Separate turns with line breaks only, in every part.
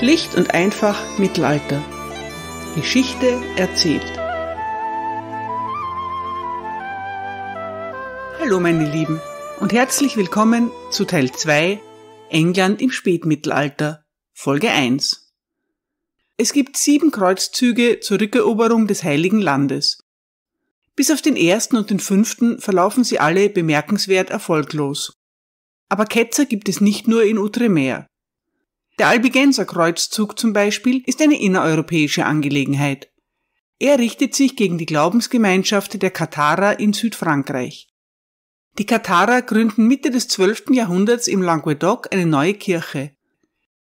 Schlicht und einfach Mittelalter. Geschichte erzählt. Hallo meine Lieben und herzlich willkommen zu Teil 2 England im Spätmittelalter, Folge 1. Es gibt sieben Kreuzzüge zur Rückeroberung des Heiligen Landes. Bis auf den ersten und den fünften verlaufen sie alle bemerkenswert erfolglos. Aber Ketzer gibt es nicht nur in Outremer. Der Albigenserkreuzzug zum Beispiel ist eine innereuropäische Angelegenheit. Er richtet sich gegen die Glaubensgemeinschaft der Katharer in Südfrankreich. Die Katharer gründen Mitte des 12. Jahrhunderts im Languedoc eine neue Kirche.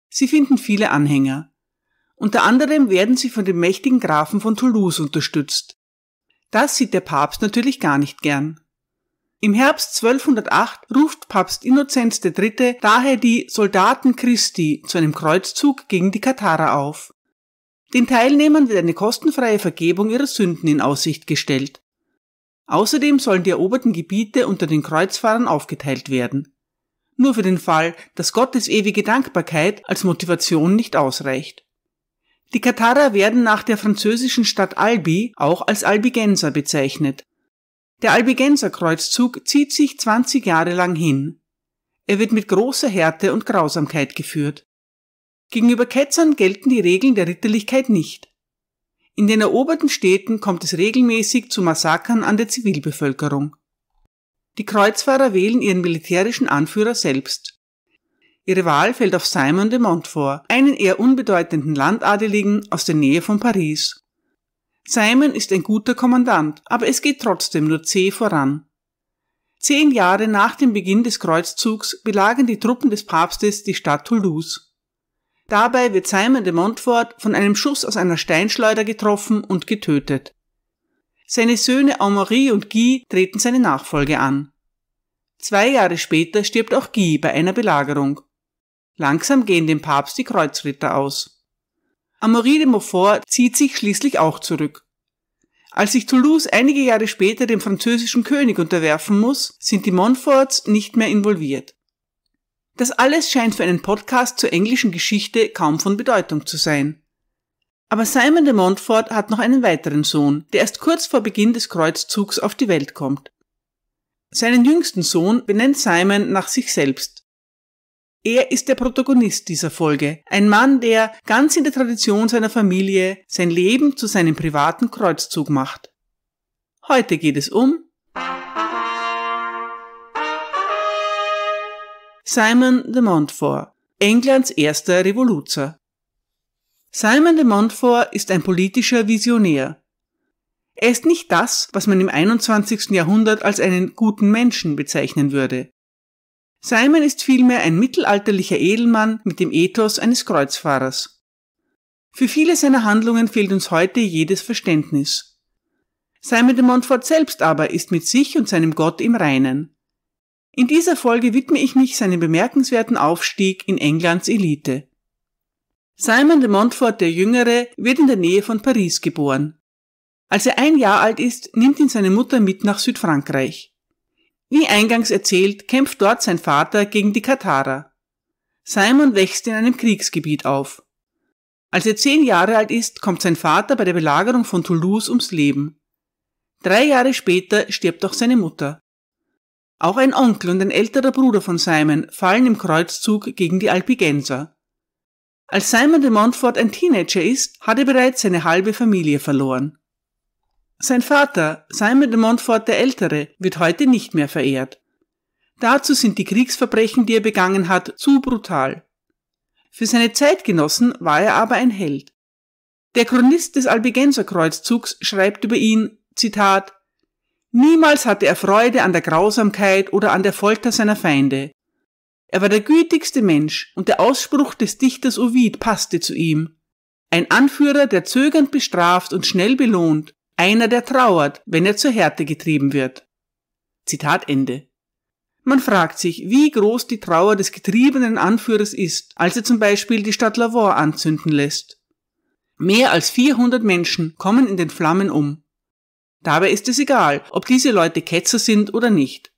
Sie finden viele Anhänger. Unter anderem werden sie von dem mächtigen Grafen von Toulouse unterstützt. Das sieht der Papst natürlich gar nicht gern. Im Herbst 1208 ruft Papst Innozenz III. daher die Soldaten Christi zu einem Kreuzzug gegen die Katharer auf. Den Teilnehmern wird eine kostenfreie Vergebung ihrer Sünden in Aussicht gestellt. Außerdem sollen die eroberten Gebiete unter den Kreuzfahrern aufgeteilt werden. Nur für den Fall, dass Gottes ewige Dankbarkeit als Motivation nicht ausreicht. Die Katharer werden nach der französischen Stadt Albi auch als Albigenser bezeichnet. Der Albigenserkreuzzug zieht sich 20 Jahre lang hin. Er wird mit großer Härte und Grausamkeit geführt. Gegenüber Ketzern gelten die Regeln der Ritterlichkeit nicht. In den eroberten Städten kommt es regelmäßig zu Massakern an der Zivilbevölkerung. Die Kreuzfahrer wählen ihren militärischen Anführer selbst. Ihre Wahl fällt auf Simon de Montfort, einen eher unbedeutenden Landadeligen aus der Nähe von Paris. Simon ist ein guter Kommandant, aber es geht trotzdem nur zäh voran. Zehn Jahre nach dem Beginn des Kreuzzugs belagen die Truppen des Papstes die Stadt Toulouse. Dabei wird Simon de Montfort von einem Schuss aus einer Steinschleuder getroffen und getötet. Seine Söhne Amaury und Guy treten seine Nachfolge an. Zwei Jahre später stirbt auch Guy bei einer Belagerung. Langsam gehen dem Papst die Kreuzritter aus. Amaury de Montfort zieht sich schließlich auch zurück. Als sich Toulouse einige Jahre später dem französischen König unterwerfen muss, sind die Montforts nicht mehr involviert. Das alles scheint für einen Podcast zur englischen Geschichte kaum von Bedeutung zu sein. Aber Simon de Montfort hat noch einen weiteren Sohn, der erst kurz vor Beginn des Kreuzzugs auf die Welt kommt. Seinen jüngsten Sohn benennt Simon nach sich selbst. Er ist der Protagonist dieser Folge, ein Mann, der ganz in der Tradition seiner Familie sein Leben zu seinem privaten Kreuzzug macht. Heute geht es um Simon de Montfort, Englands erster Revoluzer. Simon de Montfort ist ein politischer Visionär. Er ist nicht das, was man im 21. Jahrhundert als einen guten Menschen bezeichnen würde. Simon ist vielmehr ein mittelalterlicher Edelmann mit dem Ethos eines Kreuzfahrers. Für viele seiner Handlungen fehlt uns heute jedes Verständnis. Simon de Montfort selbst aber ist mit sich und seinem Gott im Reinen. In dieser Folge widme ich mich seinem bemerkenswerten Aufstieg in Englands Elite. Simon de Montfort der Jüngere wird in der Nähe von Paris geboren. Als er ein Jahr alt ist, nimmt ihn seine Mutter mit nach Südfrankreich. Wie eingangs erzählt, kämpft dort sein Vater gegen die Katarer. Simon wächst in einem Kriegsgebiet auf. Als er zehn Jahre alt ist, kommt sein Vater bei der Belagerung von Toulouse ums Leben. Drei Jahre später stirbt auch seine Mutter. Auch ein Onkel und ein älterer Bruder von Simon fallen im Kreuzzug gegen die Alpigenser. Als Simon de Montfort ein Teenager ist, hat er bereits seine halbe Familie verloren. Sein Vater, Simon de Montfort der Ältere, wird heute nicht mehr verehrt. Dazu sind die Kriegsverbrechen, die er begangen hat, zu brutal. Für seine Zeitgenossen war er aber ein Held. Der Chronist des Albigenserkreuzzugs schreibt über ihn, Zitat, Niemals hatte er Freude an der Grausamkeit oder an der Folter seiner Feinde. Er war der gütigste Mensch und der Ausspruch des Dichters Ovid passte zu ihm. Ein Anführer, der zögernd bestraft und schnell belohnt, einer, der trauert, wenn er zur Härte getrieben wird. Zitat Ende. Man fragt sich, wie groß die Trauer des getriebenen Anführers ist, als er zum Beispiel die Stadt Lavore anzünden lässt. Mehr als 400 Menschen kommen in den Flammen um. Dabei ist es egal, ob diese Leute Ketzer sind oder nicht.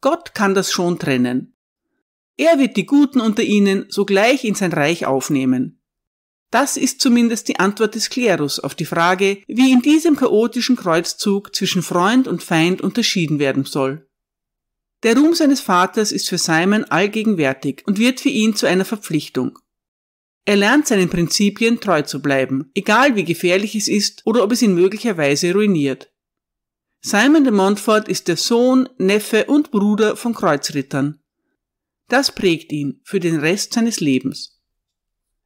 Gott kann das schon trennen. Er wird die Guten unter ihnen sogleich in sein Reich aufnehmen. Das ist zumindest die Antwort des Klerus auf die Frage, wie in diesem chaotischen Kreuzzug zwischen Freund und Feind unterschieden werden soll. Der Ruhm seines Vaters ist für Simon allgegenwärtig und wird für ihn zu einer Verpflichtung. Er lernt seinen Prinzipien treu zu bleiben, egal wie gefährlich es ist oder ob es ihn möglicherweise ruiniert. Simon de Montfort ist der Sohn, Neffe und Bruder von Kreuzrittern. Das prägt ihn für den Rest seines Lebens.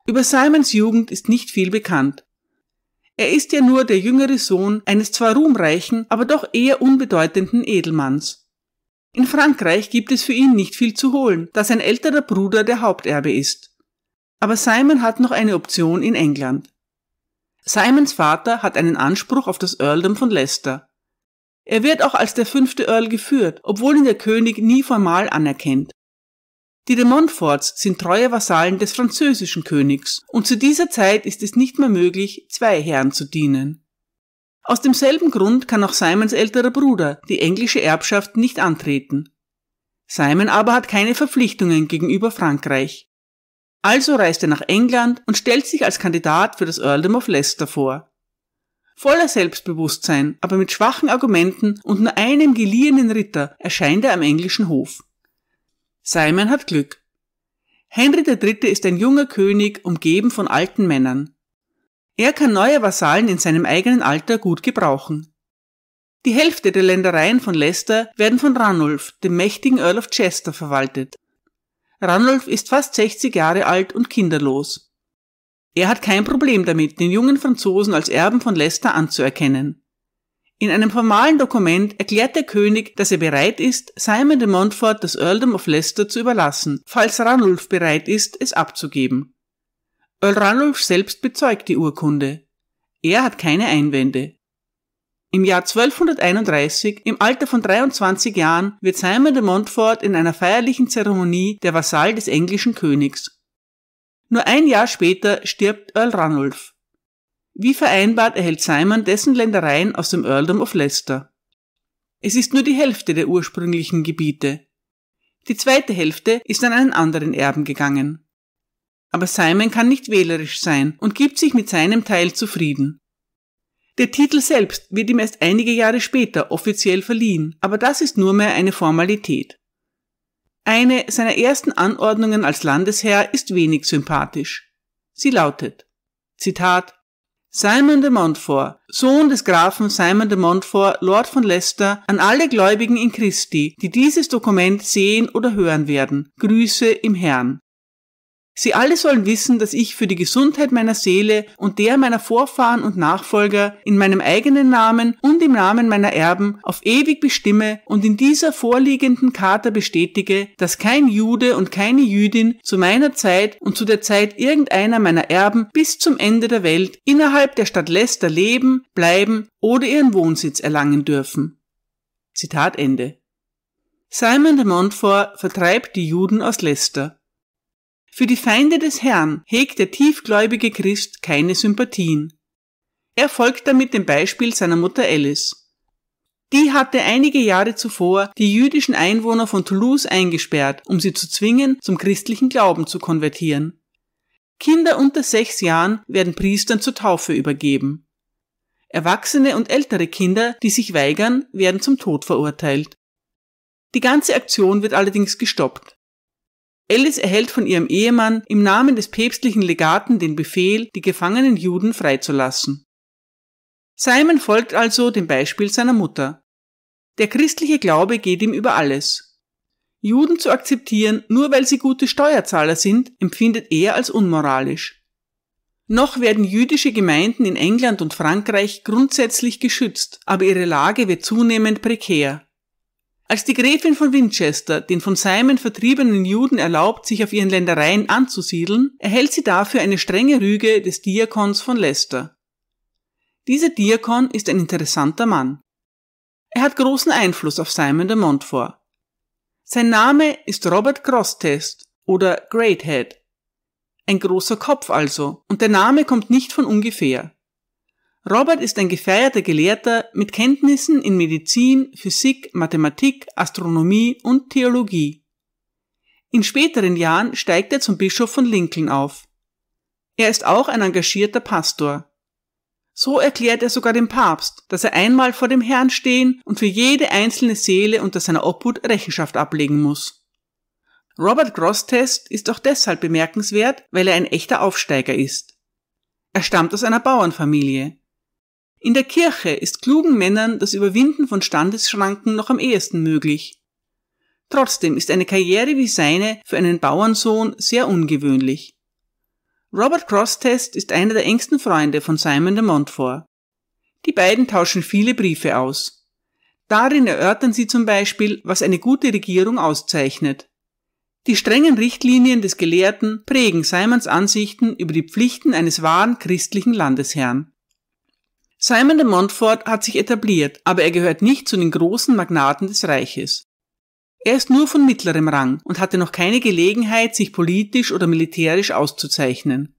Über Simons Jugend ist nicht viel bekannt. Er ist ja nur der jüngere Sohn eines zwar ruhmreichen, aber doch eher unbedeutenden Edelmanns. In Frankreich gibt es für ihn nicht viel zu holen, da sein älterer Bruder der Haupterbe ist. Aber Simon hat noch eine Option in England. Simons Vater hat einen Anspruch auf das Earldom von Leicester. Er wird auch als der fünfte Earl geführt, obwohl ihn der König nie formal anerkennt. Die de Montforts sind treue Vasallen des französischen Königs, und zu dieser Zeit ist es nicht mehr möglich, zwei Herren zu dienen. Aus demselben Grund kann auch Simons älterer Bruder die englische Erbschaft nicht antreten. Simon aber hat keine Verpflichtungen gegenüber Frankreich. Also reist er nach England und stellt sich als Kandidat für das Earldom of Leicester vor. Voller Selbstbewusstsein, aber mit schwachen Argumenten und nur einem geliehenen Ritter erscheint er am englischen Hof. Simon hat Glück. Henry III. ist ein junger König, umgeben von alten Männern. Er kann neue Vasallen in seinem eigenen Alter gut gebrauchen. Die Hälfte der Ländereien von Leicester werden von Ranulf, dem mächtigen Earl of Chester, verwaltet. Ranulf ist fast 60 Jahre alt und kinderlos. Er hat kein Problem damit, den jungen Franzosen als Erben von Leicester anzuerkennen. In einem formalen Dokument erklärt der König, dass er bereit ist, Simon de Montfort das Earldom of Leicester zu überlassen, falls Ranulf bereit ist, es abzugeben. Earl Ranulf selbst bezeugt die Urkunde. Er hat keine Einwände. Im Jahr 1231, im Alter von 23 Jahren, wird Simon de Montfort in einer feierlichen Zeremonie der Vasall des englischen Königs. Nur ein Jahr später stirbt Earl Ranulf. Wie vereinbart erhält Simon dessen Ländereien aus dem Earldom of Leicester. Es ist nur die Hälfte der ursprünglichen Gebiete. Die zweite Hälfte ist an einen anderen Erben gegangen. Aber Simon kann nicht wählerisch sein und gibt sich mit seinem Teil zufrieden. Der Titel selbst wird ihm erst einige Jahre später offiziell verliehen, aber das ist nur mehr eine Formalität. Eine seiner ersten Anordnungen als Landesherr ist wenig sympathisch. Sie lautet, Zitat, Simon de Montfort, Sohn des Grafen Simon de Montfort, Lord von Leicester, an alle Gläubigen in Christi, die dieses Dokument sehen oder hören werden, Grüße im Herrn. Sie alle sollen wissen, dass ich für die Gesundheit meiner Seele und der meiner Vorfahren und Nachfolger in meinem eigenen Namen und im Namen meiner Erben auf ewig bestimme und in dieser vorliegenden Charta bestätige, dass kein Jude und keine Jüdin zu meiner Zeit und zu der Zeit irgendeiner meiner Erben bis zum Ende der Welt innerhalb der Stadt Leicester leben, bleiben oder ihren Wohnsitz erlangen dürfen. Zitat Ende. Simon de Montfort vertreibt die Juden aus Leicester. Für die Feinde des Herrn hegt der tiefgläubige Christ keine Sympathien. Er folgt damit dem Beispiel seiner Mutter Alice. Die hatte einige Jahre zuvor die jüdischen Einwohner von Toulouse eingesperrt, um sie zu zwingen, zum christlichen Glauben zu konvertieren. Kinder unter sechs Jahren werden Priestern zur Taufe übergeben. Erwachsene und ältere Kinder, die sich weigern, werden zum Tod verurteilt. Die ganze Aktion wird allerdings gestoppt. Alice erhält von ihrem Ehemann im Namen des päpstlichen Legaten den Befehl, die gefangenen Juden freizulassen. Simon folgt also dem Beispiel seiner Mutter. Der christliche Glaube geht ihm über alles. Juden zu akzeptieren, nur weil sie gute Steuerzahler sind, empfindet er als unmoralisch. Noch werden jüdische Gemeinden in England und Frankreich grundsätzlich geschützt, aber ihre Lage wird zunehmend prekär. Als die Gräfin von Winchester den von Simon vertriebenen Juden erlaubt, sich auf ihren Ländereien anzusiedeln, erhält sie dafür eine strenge Rüge des Diakons von Leicester. Dieser Diakon ist ein interessanter Mann. Er hat großen Einfluss auf Simon de Montfort. Sein Name ist Robert Crosstest oder Greathead. Ein großer Kopf also, und der Name kommt nicht von ungefähr. Robert ist ein gefeierter Gelehrter mit Kenntnissen in Medizin, Physik, Mathematik, Astronomie und Theologie. In späteren Jahren steigt er zum Bischof von Lincoln auf. Er ist auch ein engagierter Pastor. So erklärt er sogar dem Papst, dass er einmal vor dem Herrn stehen und für jede einzelne Seele unter seiner Obhut Rechenschaft ablegen muss. Robert Grosstest ist auch deshalb bemerkenswert, weil er ein echter Aufsteiger ist. Er stammt aus einer Bauernfamilie. In der Kirche ist klugen Männern das Überwinden von Standesschranken noch am ehesten möglich. Trotzdem ist eine Karriere wie seine für einen Bauernsohn sehr ungewöhnlich. Robert Crosstest ist einer der engsten Freunde von Simon de Montfort. Die beiden tauschen viele Briefe aus. Darin erörtern sie zum Beispiel, was eine gute Regierung auszeichnet. Die strengen Richtlinien des Gelehrten prägen Simons Ansichten über die Pflichten eines wahren christlichen Landesherrn. Simon de Montfort hat sich etabliert, aber er gehört nicht zu den großen Magnaten des Reiches. Er ist nur von mittlerem Rang und hatte noch keine Gelegenheit, sich politisch oder militärisch auszuzeichnen.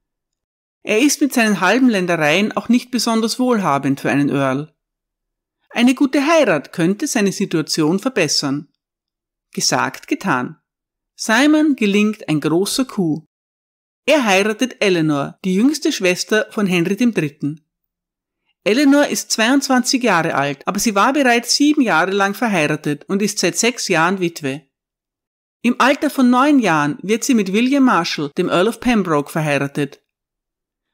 Er ist mit seinen halben Ländereien auch nicht besonders wohlhabend für einen Earl. Eine gute Heirat könnte seine Situation verbessern. Gesagt, getan. Simon gelingt ein großer Coup. Er heiratet Eleanor, die jüngste Schwester von Henry III. Eleanor ist 22 Jahre alt, aber sie war bereits sieben Jahre lang verheiratet und ist seit sechs Jahren Witwe. Im Alter von neun Jahren wird sie mit William Marshall, dem Earl of Pembroke, verheiratet.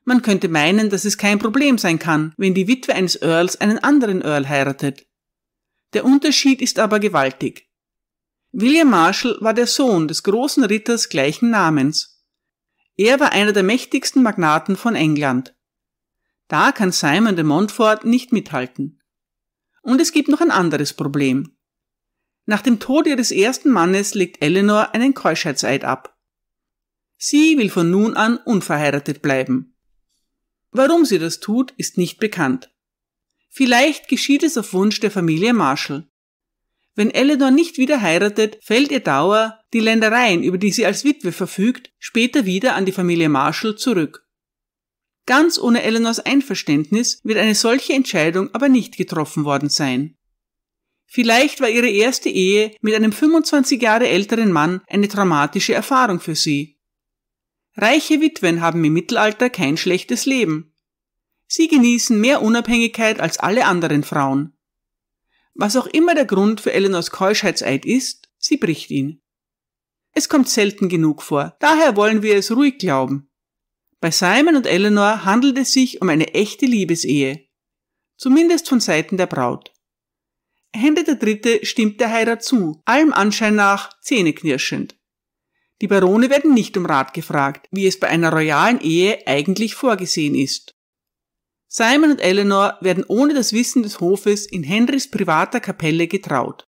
Man könnte meinen, dass es kein Problem sein kann, wenn die Witwe eines Earls einen anderen Earl heiratet. Der Unterschied ist aber gewaltig. William Marshall war der Sohn des großen Ritters gleichen Namens. Er war einer der mächtigsten Magnaten von England. Da kann Simon de Montfort nicht mithalten. Und es gibt noch ein anderes Problem. Nach dem Tod ihres ersten Mannes legt Eleanor einen Keuschheitseid ab. Sie will von nun an unverheiratet bleiben. Warum sie das tut, ist nicht bekannt. Vielleicht geschieht es auf Wunsch der Familie Marshall. Wenn Eleanor nicht wieder heiratet, fällt ihr Dauer, die Ländereien, über die sie als Witwe verfügt, später wieder an die Familie Marshall zurück. Ganz ohne Eleanors Einverständnis wird eine solche Entscheidung aber nicht getroffen worden sein. Vielleicht war ihre erste Ehe mit einem 25 Jahre älteren Mann eine traumatische Erfahrung für sie. Reiche Witwen haben im Mittelalter kein schlechtes Leben. Sie genießen mehr Unabhängigkeit als alle anderen Frauen. Was auch immer der Grund für Eleanors Keuschheitseid ist, sie bricht ihn. Es kommt selten genug vor, daher wollen wir es ruhig glauben. Bei Simon und Eleanor handelt es sich um eine echte Liebesehe. Zumindest von Seiten der Braut. Henry III. stimmt der Heirat zu, allem Anschein nach zähneknirschend. Die Barone werden nicht um Rat gefragt, wie es bei einer royalen Ehe eigentlich vorgesehen ist. Simon und Eleanor werden ohne das Wissen des Hofes in Henrys privater Kapelle getraut.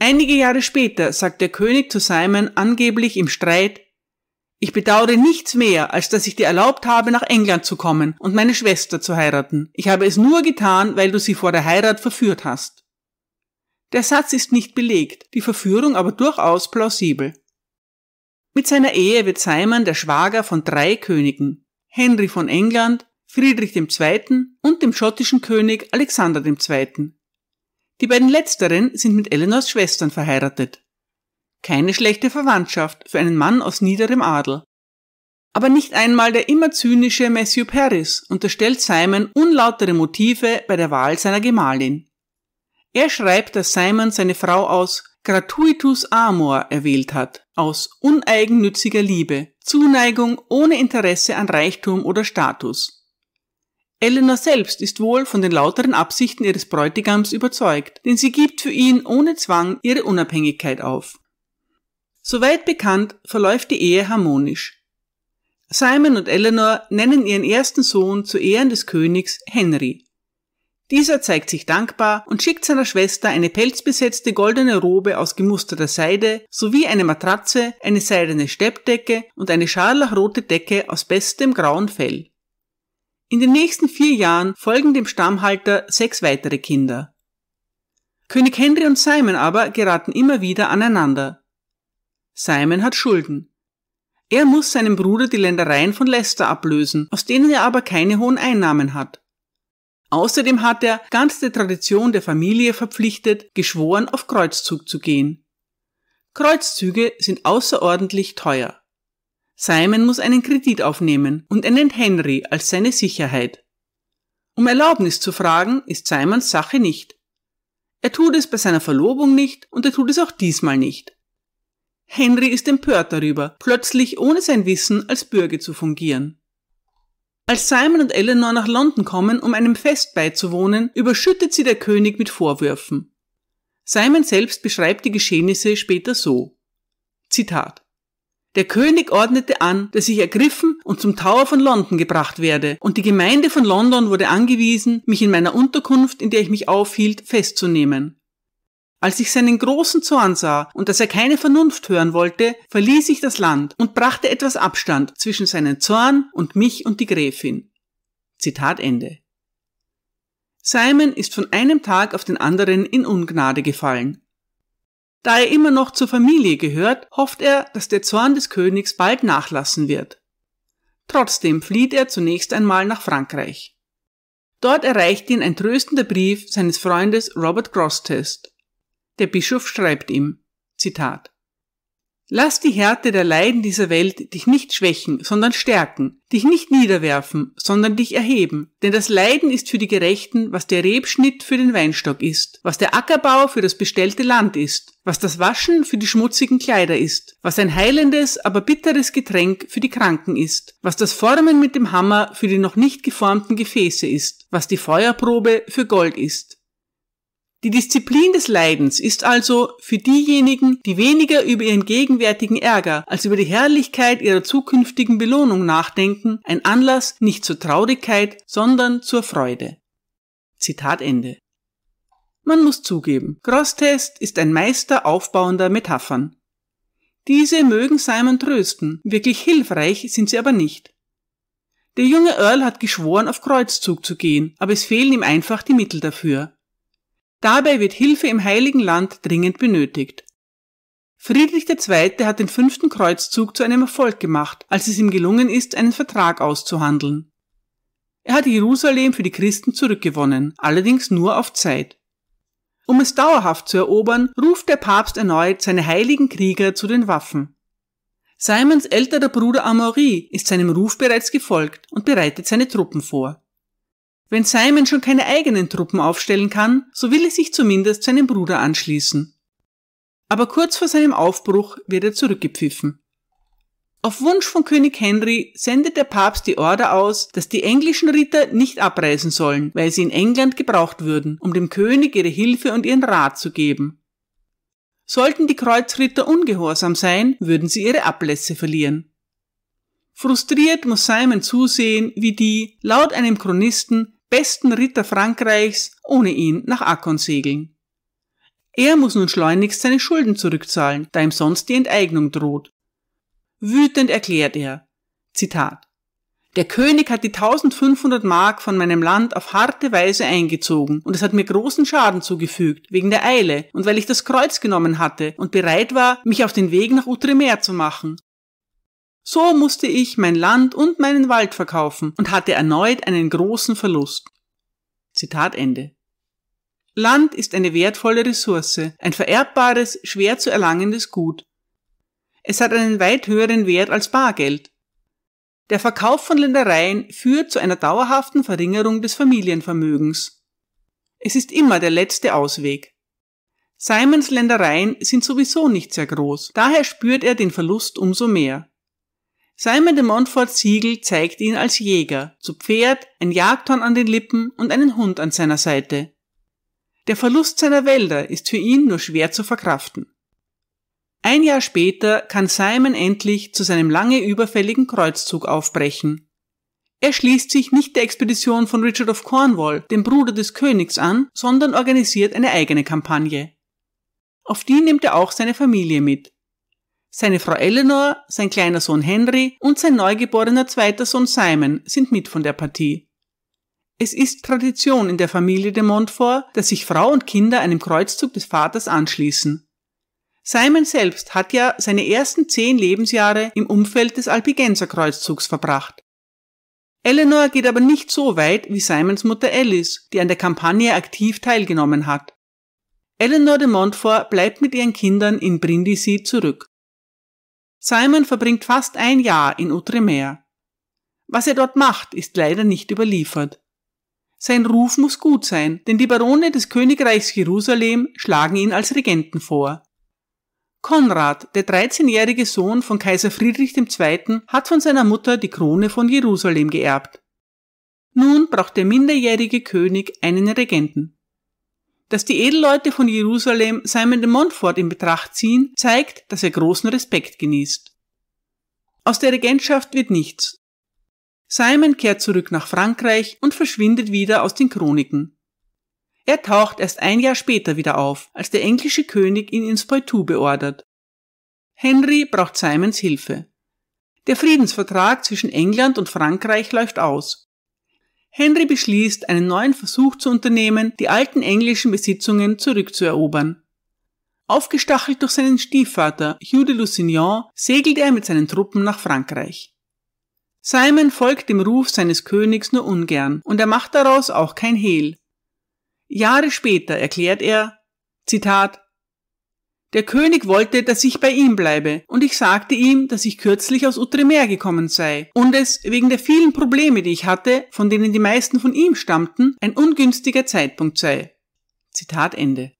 Einige Jahre später sagt der König zu Simon angeblich im Streit, ich bedauere nichts mehr, als dass ich dir erlaubt habe, nach England zu kommen und meine Schwester zu heiraten. Ich habe es nur getan, weil du sie vor der Heirat verführt hast. Der Satz ist nicht belegt, die Verführung aber durchaus plausibel. Mit seiner Ehe wird Simon der Schwager von drei Königen, Henry von England, Friedrich II. und dem schottischen König Alexander II. Die beiden letzteren sind mit Eleanors Schwestern verheiratet. Keine schlechte Verwandtschaft für einen Mann aus niederem Adel. Aber nicht einmal der immer zynische Matthew Paris unterstellt Simon unlautere Motive bei der Wahl seiner Gemahlin. Er schreibt, dass Simon seine Frau aus gratuitus amor erwählt hat, aus uneigennütziger Liebe, Zuneigung ohne Interesse an Reichtum oder Status. Eleanor selbst ist wohl von den lauteren Absichten ihres Bräutigams überzeugt, denn sie gibt für ihn ohne Zwang ihre Unabhängigkeit auf. Soweit bekannt verläuft die Ehe harmonisch. Simon und Eleanor nennen ihren ersten Sohn zu Ehren des Königs Henry. Dieser zeigt sich dankbar und schickt seiner Schwester eine pelzbesetzte goldene Robe aus gemusterter Seide sowie eine Matratze, eine seidene Steppdecke und eine scharlachrote Decke aus bestem grauen Fell. In den nächsten vier Jahren folgen dem Stammhalter sechs weitere Kinder. König Henry und Simon aber geraten immer wieder aneinander. Simon hat Schulden. Er muss seinem Bruder die Ländereien von Leicester ablösen, aus denen er aber keine hohen Einnahmen hat. Außerdem hat er, ganz der Tradition der Familie verpflichtet, geschworen, auf Kreuzzug zu gehen. Kreuzzüge sind außerordentlich teuer. Simon muss einen Kredit aufnehmen und er nennt Henry als seine Sicherheit. Um Erlaubnis zu fragen, ist Simons Sache nicht. Er tut es bei seiner Verlobung nicht und er tut es auch diesmal nicht. Henry ist empört darüber, plötzlich ohne sein Wissen als Bürger zu fungieren. Als Simon und Eleanor nach London kommen, um einem Fest beizuwohnen, überschüttet sie der König mit Vorwürfen. Simon selbst beschreibt die Geschehnisse später so. Zitat. Der König ordnete an, dass ich ergriffen und zum Tower von London gebracht werde, und die Gemeinde von London wurde angewiesen, mich in meiner Unterkunft, in der ich mich aufhielt, festzunehmen. Als ich seinen Großen Zorn sah und dass er keine Vernunft hören wollte, verließ ich das Land und brachte etwas Abstand zwischen seinen Zorn und mich und die Gräfin. Zitat Ende. Simon ist von einem Tag auf den anderen in Ungnade gefallen. Da er immer noch zur Familie gehört, hofft er, dass der Zorn des Königs bald nachlassen wird. Trotzdem flieht er zunächst einmal nach Frankreich. Dort erreicht ihn ein tröstender Brief seines Freundes Robert Grosstest. Der Bischof schreibt ihm, Zitat, Lass die Härte der Leiden dieser Welt dich nicht schwächen, sondern stärken, dich nicht niederwerfen, sondern dich erheben. Denn das Leiden ist für die Gerechten, was der Rebschnitt für den Weinstock ist, was der Ackerbau für das bestellte Land ist, was das Waschen für die schmutzigen Kleider ist, was ein heilendes, aber bitteres Getränk für die Kranken ist, was das Formen mit dem Hammer für die noch nicht geformten Gefäße ist, was die Feuerprobe für Gold ist die Disziplin des Leidens ist also für diejenigen, die weniger über ihren gegenwärtigen Ärger als über die Herrlichkeit ihrer zukünftigen Belohnung nachdenken, ein Anlass nicht zur Traurigkeit, sondern zur Freude. Zitat Ende. Man muss zugeben, Grosstest ist ein Meister aufbauender Metaphern. Diese mögen Simon trösten, wirklich hilfreich sind sie aber nicht. Der junge Earl hat geschworen, auf Kreuzzug zu gehen, aber es fehlen ihm einfach die Mittel dafür. Dabei wird Hilfe im Heiligen Land dringend benötigt. Friedrich II. hat den fünften Kreuzzug zu einem Erfolg gemacht, als es ihm gelungen ist, einen Vertrag auszuhandeln. Er hat Jerusalem für die Christen zurückgewonnen, allerdings nur auf Zeit. Um es dauerhaft zu erobern, ruft der Papst erneut seine heiligen Krieger zu den Waffen. Simons älterer Bruder Amaury ist seinem Ruf bereits gefolgt und bereitet seine Truppen vor. Wenn Simon schon keine eigenen Truppen aufstellen kann, so will er sich zumindest seinem Bruder anschließen. Aber kurz vor seinem Aufbruch wird er zurückgepfiffen. Auf Wunsch von König Henry sendet der Papst die Order aus, dass die englischen Ritter nicht abreisen sollen, weil sie in England gebraucht würden, um dem König ihre Hilfe und ihren Rat zu geben. Sollten die Kreuzritter ungehorsam sein, würden sie ihre Ablässe verlieren. Frustriert muss Simon zusehen, wie die, laut einem Chronisten, besten Ritter Frankreichs, ohne ihn nach Akkon segeln. Er muss nun schleunigst seine Schulden zurückzahlen, da ihm sonst die Enteignung droht. Wütend erklärt er, Zitat, der König hat die 1500 Mark von meinem Land auf harte Weise eingezogen und es hat mir großen Schaden zugefügt, wegen der Eile und weil ich das Kreuz genommen hatte und bereit war, mich auf den Weg nach Outremer zu machen. So musste ich mein Land und meinen Wald verkaufen und hatte erneut einen großen Verlust. Zitat Ende. Land ist eine wertvolle Ressource, ein vererbbares, schwer zu erlangendes Gut. Es hat einen weit höheren Wert als Bargeld. Der Verkauf von Ländereien führt zu einer dauerhaften Verringerung des Familienvermögens. Es ist immer der letzte Ausweg. Simons Ländereien sind sowieso nicht sehr groß, daher spürt er den Verlust umso mehr. Simon de Montfort Siegel zeigt ihn als Jäger, zu Pferd, ein Jagdhorn an den Lippen und einen Hund an seiner Seite. Der Verlust seiner Wälder ist für ihn nur schwer zu verkraften. Ein Jahr später kann Simon endlich zu seinem lange überfälligen Kreuzzug aufbrechen. Er schließt sich nicht der Expedition von Richard of Cornwall, dem Bruder des Königs, an, sondern organisiert eine eigene Kampagne. Auf die nimmt er auch seine Familie mit, seine Frau Eleanor, sein kleiner Sohn Henry und sein neugeborener zweiter Sohn Simon sind mit von der Partie. Es ist Tradition in der Familie de Montfort, dass sich Frau und Kinder einem Kreuzzug des Vaters anschließen. Simon selbst hat ja seine ersten zehn Lebensjahre im Umfeld des Albigenser verbracht. Eleanor geht aber nicht so weit wie Simons Mutter Alice, die an der Kampagne aktiv teilgenommen hat. Eleanor de Montfort bleibt mit ihren Kindern in Brindisi zurück. Simon verbringt fast ein Jahr in Outremer. Was er dort macht, ist leider nicht überliefert. Sein Ruf muss gut sein, denn die Barone des Königreichs Jerusalem schlagen ihn als Regenten vor. Konrad, der 13-jährige Sohn von Kaiser Friedrich II., hat von seiner Mutter die Krone von Jerusalem geerbt. Nun braucht der minderjährige König einen Regenten. Dass die Edelleute von Jerusalem Simon de Montfort in Betracht ziehen, zeigt, dass er großen Respekt genießt. Aus der Regentschaft wird nichts. Simon kehrt zurück nach Frankreich und verschwindet wieder aus den Chroniken. Er taucht erst ein Jahr später wieder auf, als der englische König ihn ins Poitou beordert. Henry braucht Simons Hilfe. Der Friedensvertrag zwischen England und Frankreich läuft aus. Henry beschließt, einen neuen Versuch zu unternehmen, die alten englischen Besitzungen zurückzuerobern. Aufgestachelt durch seinen Stiefvater Hugh de Lusignan segelt er mit seinen Truppen nach Frankreich. Simon folgt dem Ruf seines Königs nur ungern und er macht daraus auch kein Hehl. Jahre später erklärt er, Zitat, der König wollte, dass ich bei ihm bleibe, und ich sagte ihm, dass ich kürzlich aus Utremer gekommen sei und es wegen der vielen Probleme, die ich hatte, von denen die meisten von ihm stammten, ein ungünstiger Zeitpunkt sei. Zitat Ende.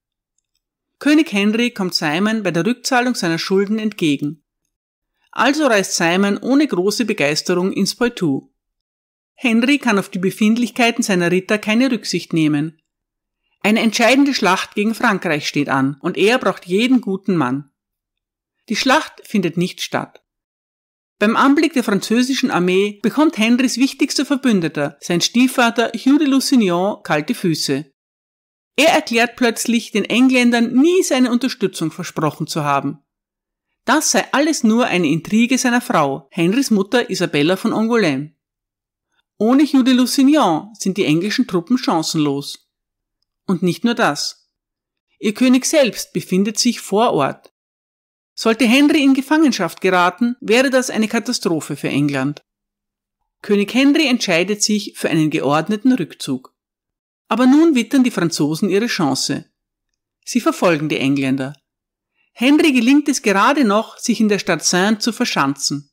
König Henry kommt Simon bei der Rückzahlung seiner Schulden entgegen. Also reist Simon ohne große Begeisterung ins Poitou. Henry kann auf die Befindlichkeiten seiner Ritter keine Rücksicht nehmen. Eine entscheidende Schlacht gegen Frankreich steht an und er braucht jeden guten Mann. Die Schlacht findet nicht statt. Beim Anblick der französischen Armee bekommt Henrys wichtigster Verbündeter, sein Stiefvater Hugh de Lusignan, kalte Füße. Er erklärt plötzlich, den Engländern nie seine Unterstützung versprochen zu haben. Das sei alles nur eine Intrige seiner Frau, Henrys Mutter Isabella von Angoulême. Ohne Hugh de Lusignan sind die englischen Truppen chancenlos. Und nicht nur das. Ihr König selbst befindet sich vor Ort. Sollte Henry in Gefangenschaft geraten, wäre das eine Katastrophe für England. König Henry entscheidet sich für einen geordneten Rückzug. Aber nun wittern die Franzosen ihre Chance. Sie verfolgen die Engländer. Henry gelingt es gerade noch, sich in der Stadt Saint zu verschanzen.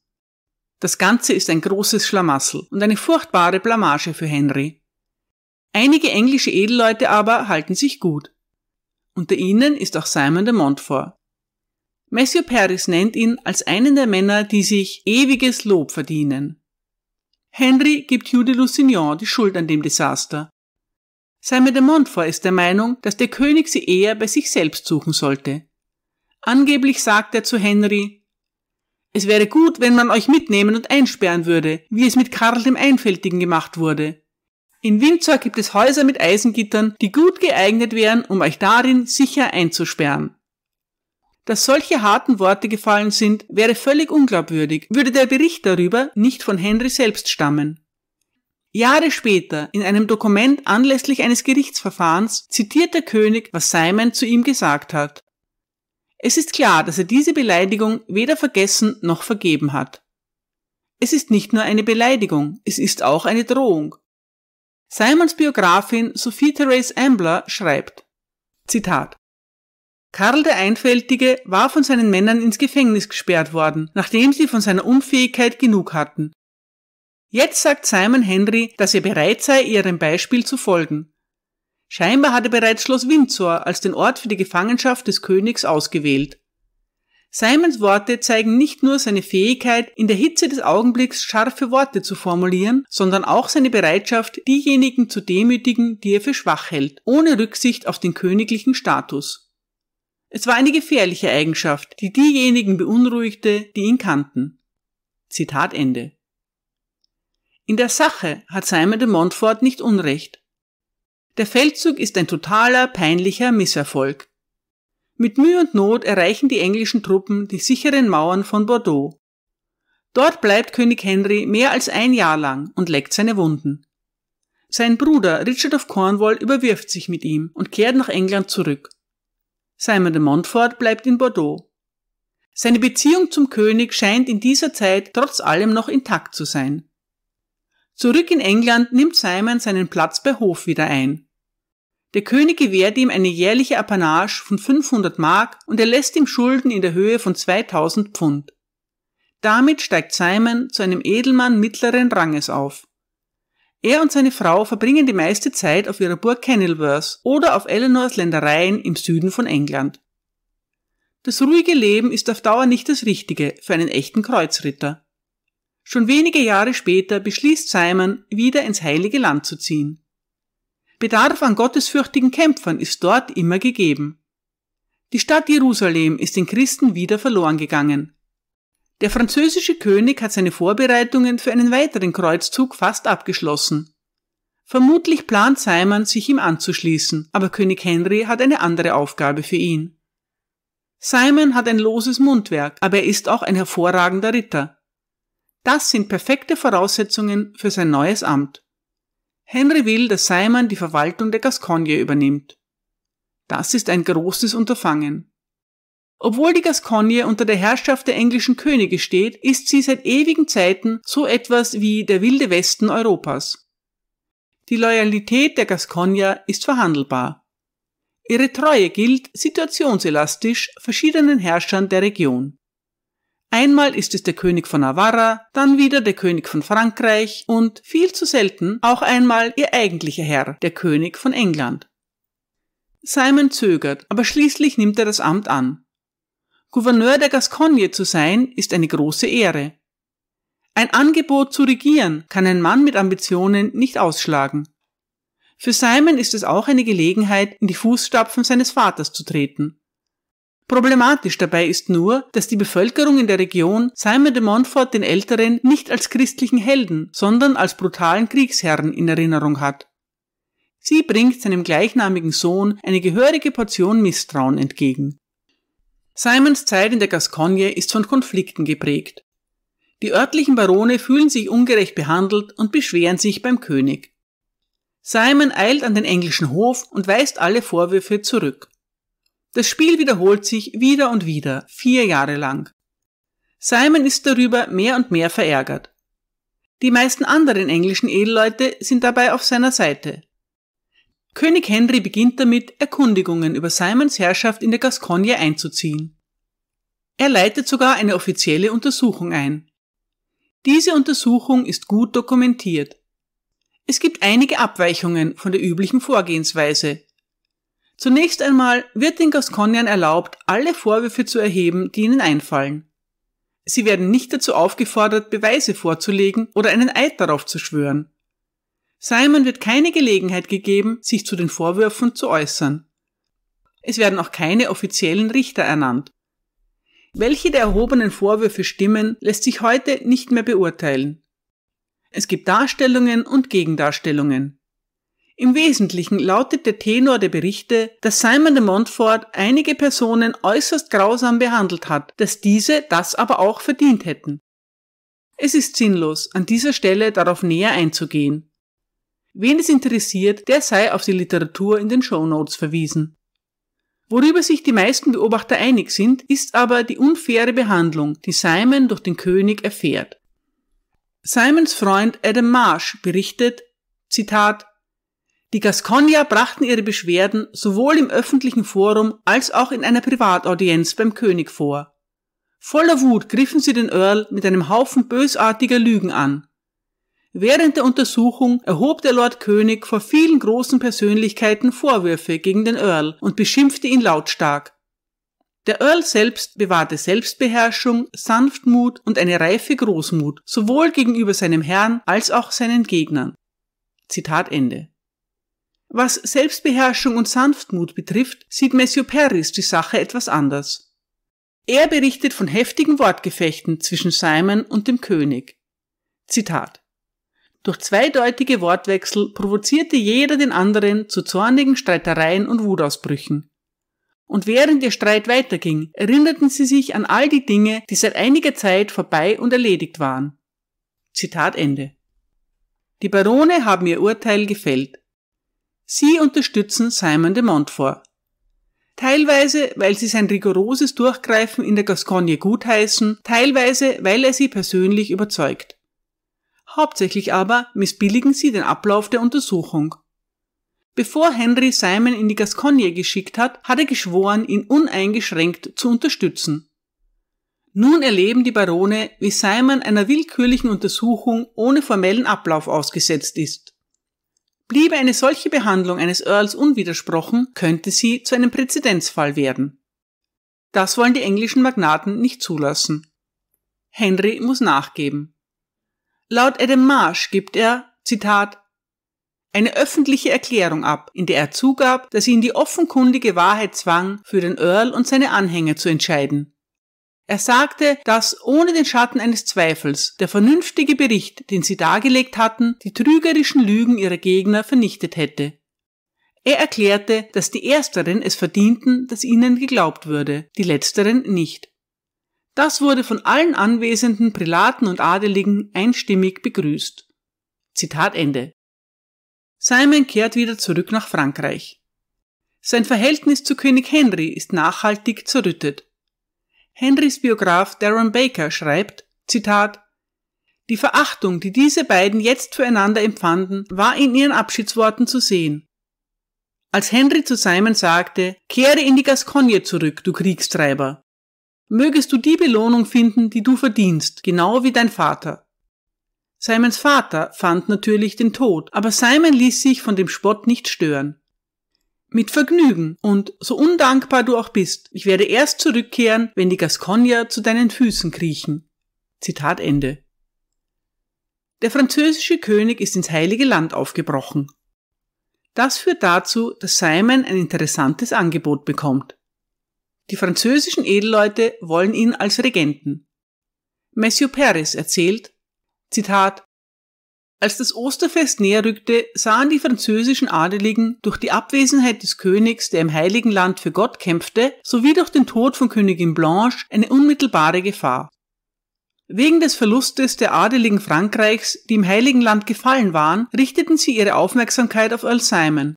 Das Ganze ist ein großes Schlamassel und eine furchtbare Blamage für Henry. Einige englische Edelleute aber halten sich gut. Unter ihnen ist auch Simon de Montfort. Matthew Paris nennt ihn als einen der Männer, die sich ewiges Lob verdienen. Henry gibt Hugh de Lusignan die Schuld an dem Desaster. Simon de Montfort ist der Meinung, dass der König sie eher bei sich selbst suchen sollte. Angeblich sagt er zu Henry, es wäre gut, wenn man euch mitnehmen und einsperren würde, wie es mit Karl dem Einfältigen gemacht wurde. In Windsor gibt es Häuser mit Eisengittern, die gut geeignet wären, um euch darin sicher einzusperren. Dass solche harten Worte gefallen sind, wäre völlig unglaubwürdig, würde der Bericht darüber nicht von Henry selbst stammen. Jahre später, in einem Dokument anlässlich eines Gerichtsverfahrens, zitiert der König, was Simon zu ihm gesagt hat. Es ist klar, dass er diese Beleidigung weder vergessen noch vergeben hat. Es ist nicht nur eine Beleidigung, es ist auch eine Drohung. Simons Biografin Sophie Therese Ambler schreibt, Zitat, Karl der Einfältige war von seinen Männern ins Gefängnis gesperrt worden, nachdem sie von seiner Unfähigkeit genug hatten. Jetzt sagt Simon Henry, dass er bereit sei, ihrem Beispiel zu folgen. Scheinbar hatte bereits Schloss Windsor als den Ort für die Gefangenschaft des Königs ausgewählt. Simons Worte zeigen nicht nur seine Fähigkeit, in der Hitze des Augenblicks scharfe Worte zu formulieren, sondern auch seine Bereitschaft, diejenigen zu demütigen, die er für schwach hält, ohne Rücksicht auf den königlichen Status. Es war eine gefährliche Eigenschaft, die diejenigen beunruhigte, die ihn kannten. Zitat Ende. In der Sache hat Simon de Montfort nicht Unrecht. Der Feldzug ist ein totaler, peinlicher Misserfolg. Mit Mühe und Not erreichen die englischen Truppen die sicheren Mauern von Bordeaux. Dort bleibt König Henry mehr als ein Jahr lang und leckt seine Wunden. Sein Bruder Richard of Cornwall überwirft sich mit ihm und kehrt nach England zurück. Simon de Montfort bleibt in Bordeaux. Seine Beziehung zum König scheint in dieser Zeit trotz allem noch intakt zu sein. Zurück in England nimmt Simon seinen Platz bei Hof wieder ein der König gewährt ihm eine jährliche Apanage von 500 Mark und er lässt ihm Schulden in der Höhe von 2000 Pfund. Damit steigt Simon zu einem Edelmann mittleren Ranges auf. Er und seine Frau verbringen die meiste Zeit auf ihrer Burg Kenilworth oder auf Eleanors Ländereien im Süden von England. Das ruhige Leben ist auf Dauer nicht das Richtige für einen echten Kreuzritter. Schon wenige Jahre später beschließt Simon, wieder ins Heilige Land zu ziehen. Bedarf an gottesfürchtigen Kämpfern ist dort immer gegeben. Die Stadt Jerusalem ist den Christen wieder verloren gegangen. Der französische König hat seine Vorbereitungen für einen weiteren Kreuzzug fast abgeschlossen. Vermutlich plant Simon, sich ihm anzuschließen, aber König Henry hat eine andere Aufgabe für ihn. Simon hat ein loses Mundwerk, aber er ist auch ein hervorragender Ritter. Das sind perfekte Voraussetzungen für sein neues Amt. Henry will, dass Simon die Verwaltung der Gascogne übernimmt. Das ist ein großes Unterfangen. Obwohl die Gascogne unter der Herrschaft der englischen Könige steht, ist sie seit ewigen Zeiten so etwas wie der wilde Westen Europas. Die Loyalität der Gascogne ist verhandelbar. Ihre Treue gilt situationselastisch verschiedenen Herrschern der Region. Einmal ist es der König von Navarra, dann wieder der König von Frankreich und viel zu selten auch einmal ihr eigentlicher Herr, der König von England. Simon zögert, aber schließlich nimmt er das Amt an. Gouverneur der Gascogne zu sein, ist eine große Ehre. Ein Angebot zu regieren kann ein Mann mit Ambitionen nicht ausschlagen. Für Simon ist es auch eine Gelegenheit, in die Fußstapfen seines Vaters zu treten. Problematisch dabei ist nur, dass die Bevölkerung in der Region Simon de Montfort den Älteren nicht als christlichen Helden, sondern als brutalen Kriegsherrn in Erinnerung hat. Sie bringt seinem gleichnamigen Sohn eine gehörige Portion Misstrauen entgegen. Simons Zeit in der Gascogne ist von Konflikten geprägt. Die örtlichen Barone fühlen sich ungerecht behandelt und beschweren sich beim König. Simon eilt an den englischen Hof und weist alle Vorwürfe zurück. Das Spiel wiederholt sich wieder und wieder, vier Jahre lang. Simon ist darüber mehr und mehr verärgert. Die meisten anderen englischen Edelleute sind dabei auf seiner Seite. König Henry beginnt damit, Erkundigungen über Simons Herrschaft in der Gascogne einzuziehen. Er leitet sogar eine offizielle Untersuchung ein. Diese Untersuchung ist gut dokumentiert. Es gibt einige Abweichungen von der üblichen Vorgehensweise, Zunächst einmal wird den Gasconian erlaubt, alle Vorwürfe zu erheben, die ihnen einfallen. Sie werden nicht dazu aufgefordert, Beweise vorzulegen oder einen Eid darauf zu schwören. Simon wird keine Gelegenheit gegeben, sich zu den Vorwürfen zu äußern. Es werden auch keine offiziellen Richter ernannt. Welche der erhobenen Vorwürfe stimmen, lässt sich heute nicht mehr beurteilen. Es gibt Darstellungen und Gegendarstellungen. Im Wesentlichen lautet der Tenor der Berichte, dass Simon de Montfort einige Personen äußerst grausam behandelt hat, dass diese das aber auch verdient hätten. Es ist sinnlos, an dieser Stelle darauf näher einzugehen. Wen es interessiert, der sei auf die Literatur in den Show Notes verwiesen. Worüber sich die meisten Beobachter einig sind, ist aber die unfaire Behandlung, die Simon durch den König erfährt. Simons Freund Adam Marsh berichtet, Zitat, die Gascogner brachten ihre Beschwerden sowohl im öffentlichen Forum als auch in einer Privataudienz beim König vor. Voller Wut griffen sie den Earl mit einem Haufen bösartiger Lügen an. Während der Untersuchung erhob der Lord König vor vielen großen Persönlichkeiten Vorwürfe gegen den Earl und beschimpfte ihn lautstark. Der Earl selbst bewahrte Selbstbeherrschung, Sanftmut und eine reife Großmut, sowohl gegenüber seinem Herrn als auch seinen Gegnern. Zitat Ende. Was Selbstbeherrschung und Sanftmut betrifft, sieht Messio Paris die Sache etwas anders. Er berichtet von heftigen Wortgefechten zwischen Simon und dem König. Zitat. Durch zweideutige Wortwechsel provozierte jeder den anderen zu zornigen Streitereien und Wutausbrüchen. Und während ihr Streit weiterging, erinnerten sie sich an all die Dinge, die seit einiger Zeit vorbei und erledigt waren. Zitat Ende. Die Barone haben ihr Urteil gefällt. Sie unterstützen Simon de Montfort. Teilweise, weil sie sein rigoroses Durchgreifen in der Gascogne gutheißen, teilweise, weil er sie persönlich überzeugt. Hauptsächlich aber missbilligen sie den Ablauf der Untersuchung. Bevor Henry Simon in die Gascogne geschickt hat, hat er geschworen, ihn uneingeschränkt zu unterstützen. Nun erleben die Barone, wie Simon einer willkürlichen Untersuchung ohne formellen Ablauf ausgesetzt ist. Bliebe eine solche Behandlung eines Earls unwidersprochen, könnte sie zu einem Präzedenzfall werden. Das wollen die englischen Magnaten nicht zulassen. Henry muss nachgeben. Laut Adam Marsh gibt er, Zitat, eine öffentliche Erklärung ab, in der er zugab, dass ihn die offenkundige Wahrheit zwang, für den Earl und seine Anhänger zu entscheiden. Er sagte, dass ohne den Schatten eines Zweifels der vernünftige Bericht, den sie dargelegt hatten, die trügerischen Lügen ihrer Gegner vernichtet hätte. Er erklärte, dass die Ersteren es verdienten, dass ihnen geglaubt würde, die Letzteren nicht. Das wurde von allen anwesenden Prälaten und Adeligen einstimmig begrüßt. Zitat Ende. Simon kehrt wieder zurück nach Frankreich. Sein Verhältnis zu König Henry ist nachhaltig zerrüttet. Henrys Biograf Darren Baker schreibt, Zitat, die Verachtung, die diese beiden jetzt füreinander empfanden, war in ihren Abschiedsworten zu sehen. Als Henry zu Simon sagte, kehre in die Gascogne zurück, du Kriegstreiber. Mögest du die Belohnung finden, die du verdienst, genau wie dein Vater. Simons Vater fand natürlich den Tod, aber Simon ließ sich von dem Spott nicht stören. Mit Vergnügen und so undankbar du auch bist, ich werde erst zurückkehren, wenn die Gascogner zu deinen Füßen kriechen. Zitat Ende. Der französische König ist ins Heilige Land aufgebrochen. Das führt dazu, dass Simon ein interessantes Angebot bekommt. Die französischen Edelleute wollen ihn als Regenten. Monsieur Paris erzählt, Zitat, als das Osterfest näher rückte, sahen die französischen Adeligen durch die Abwesenheit des Königs, der im Heiligen Land für Gott kämpfte, sowie durch den Tod von Königin Blanche eine unmittelbare Gefahr. Wegen des Verlustes der Adeligen Frankreichs, die im Heiligen Land gefallen waren, richteten sie ihre Aufmerksamkeit auf Earl Simon.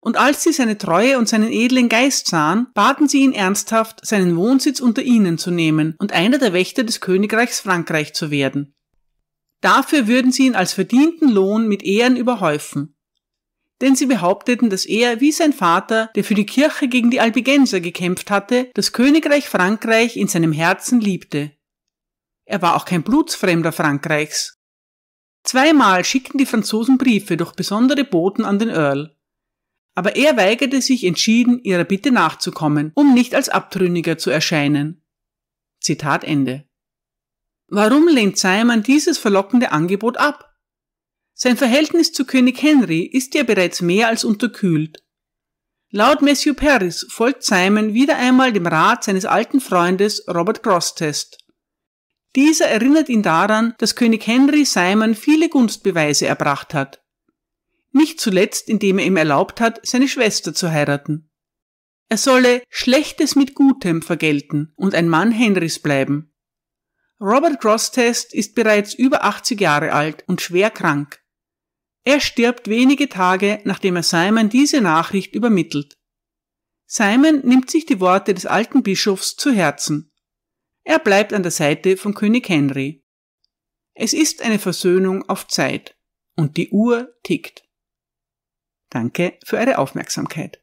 Und als sie seine Treue und seinen edlen Geist sahen, baten sie ihn ernsthaft, seinen Wohnsitz unter ihnen zu nehmen und einer der Wächter des Königreichs Frankreich zu werden. Dafür würden sie ihn als verdienten Lohn mit Ehren überhäufen. Denn sie behaupteten, dass er, wie sein Vater, der für die Kirche gegen die Albigenser gekämpft hatte, das Königreich Frankreich in seinem Herzen liebte. Er war auch kein Blutsfremder Frankreichs. Zweimal schickten die Franzosen Briefe durch besondere Boten an den Earl. Aber er weigerte sich entschieden, ihrer Bitte nachzukommen, um nicht als Abtrünniger zu erscheinen. Zitat Ende. Warum lehnt Simon dieses verlockende Angebot ab? Sein Verhältnis zu König Henry ist ja bereits mehr als unterkühlt. Laut Matthew Paris folgt Simon wieder einmal dem Rat seines alten Freundes Robert Crosstest. Dieser erinnert ihn daran, dass König Henry Simon viele Gunstbeweise erbracht hat. Nicht zuletzt, indem er ihm erlaubt hat, seine Schwester zu heiraten. Er solle Schlechtes mit Gutem vergelten und ein Mann Henrys bleiben. Robert Grosstest ist bereits über 80 Jahre alt und schwer krank. Er stirbt wenige Tage, nachdem er Simon diese Nachricht übermittelt. Simon nimmt sich die Worte des alten Bischofs zu Herzen. Er bleibt an der Seite von König Henry. Es ist eine Versöhnung auf Zeit und die Uhr tickt. Danke für eure Aufmerksamkeit.